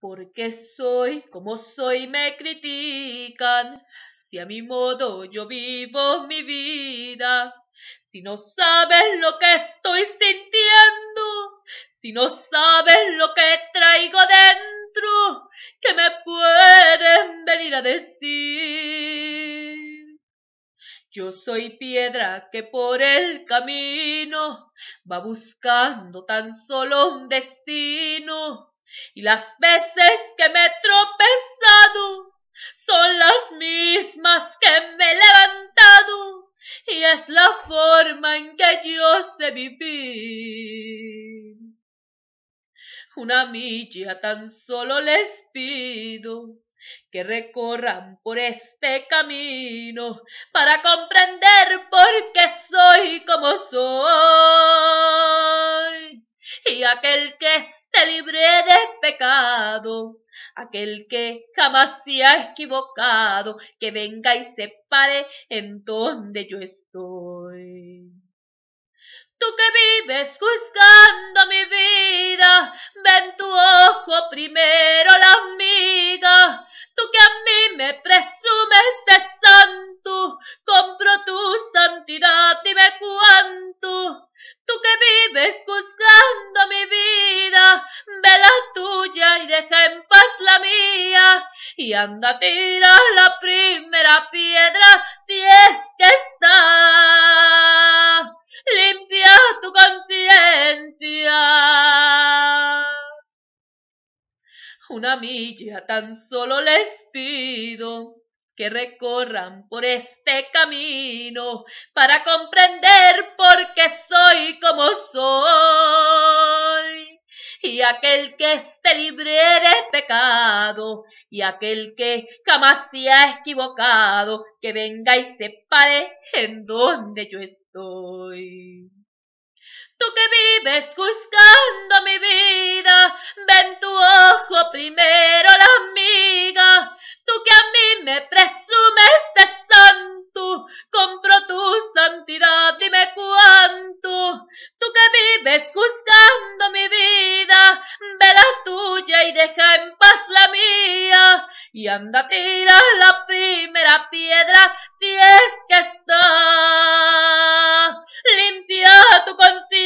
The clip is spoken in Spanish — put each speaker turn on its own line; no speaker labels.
Porque soy como soy, me critican. Si a mi modo yo vivo mi vida. Si no sabes lo que estoy sintiendo. Si no sabes lo que traigo dentro. que me pueden venir a decir? Yo soy piedra que por el camino va buscando tan solo un destino y las veces que me he tropezado son las mismas que me he levantado y es la forma en que yo sé vivir. Una milla tan solo les pido que recorran por este camino para comprender por qué soy como soy. Y aquel que libre de pecado. Aquel que jamás se ha equivocado, que venga y se pare en donde yo estoy. Tú que vives juzgando mi vida, ven tu ojo primero la amiga. Tú que a mí me prestas y anda tira la primera piedra si es que está limpia tu conciencia. Una milla tan solo les pido que recorran por este camino para comprender por qué soy como soy y aquel que esté libre de pecado, y aquel que jamás se ha equivocado, que venga y se en donde yo estoy. Tú que vives juzgando mi vida, ven tu ojo primero la amiga Tú que a mí me presumes de santo, compro tu santidad, dime cuánto. Tú que vives y deja en paz la mía y anda a tirar la primera piedra si es que está limpia tu conciencia